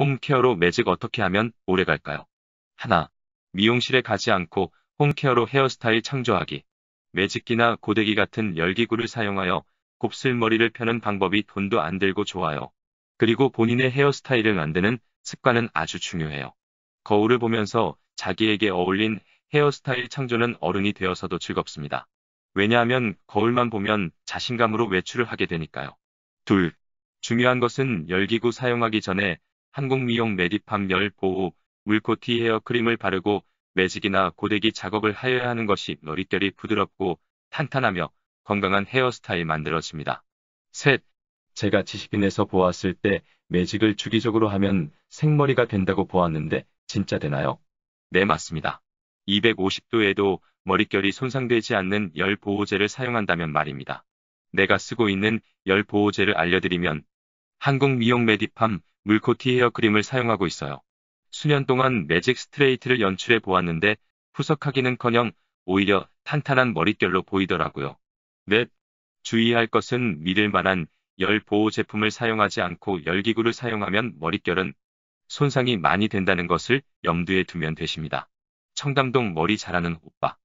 홈케어로 매직 어떻게 하면 오래갈까요? 하나, 미용실에 가지 않고 홈케어로 헤어스타일 창조하기. 매직기나 고데기 같은 열기구를 사용하여 곱슬머리를 펴는 방법이 돈도 안 들고 좋아요. 그리고 본인의 헤어스타일을 만드는 습관은 아주 중요해요. 거울을 보면서 자기에게 어울린 헤어스타일 창조는 어른이 되어서도 즐겁습니다. 왜냐하면 거울만 보면 자신감으로 외출을 하게 되니까요. 둘. 중요한 것은 열기구 사용하기 전에 한국미용 매디팜열 보호, 물코티 헤어크림을 바르고 매직이나 고데기 작업을 하여야 하는 것이 머릿결이 부드럽고 탄탄하며 건강한 헤어스타일 만들어집니다. 셋, 제가 지식인에서 보았을 때 매직을 주기적으로 하면 생머리가 된다고 보았는데 진짜 되나요? 네 맞습니다. 250도에도 머릿결이 손상되지 않는 열 보호제를 사용한다면 말입니다. 내가 쓰고 있는 열 보호제를 알려드리면 한국 미용 메디팜 물코티 헤어크림을 사용하고 있어요. 수년 동안 매직 스트레이트를 연출해 보았는데 푸석하기는커녕 오히려 탄탄한 머릿결로 보이더라고요. 넷, 주의할 것은 믿을 만한 열 보호 제품을 사용하지 않고 열기구를 사용하면 머릿결은 손상이 많이 된다는 것을 염두에 두면 되십니다. 청담동 머리 자라는 오빠.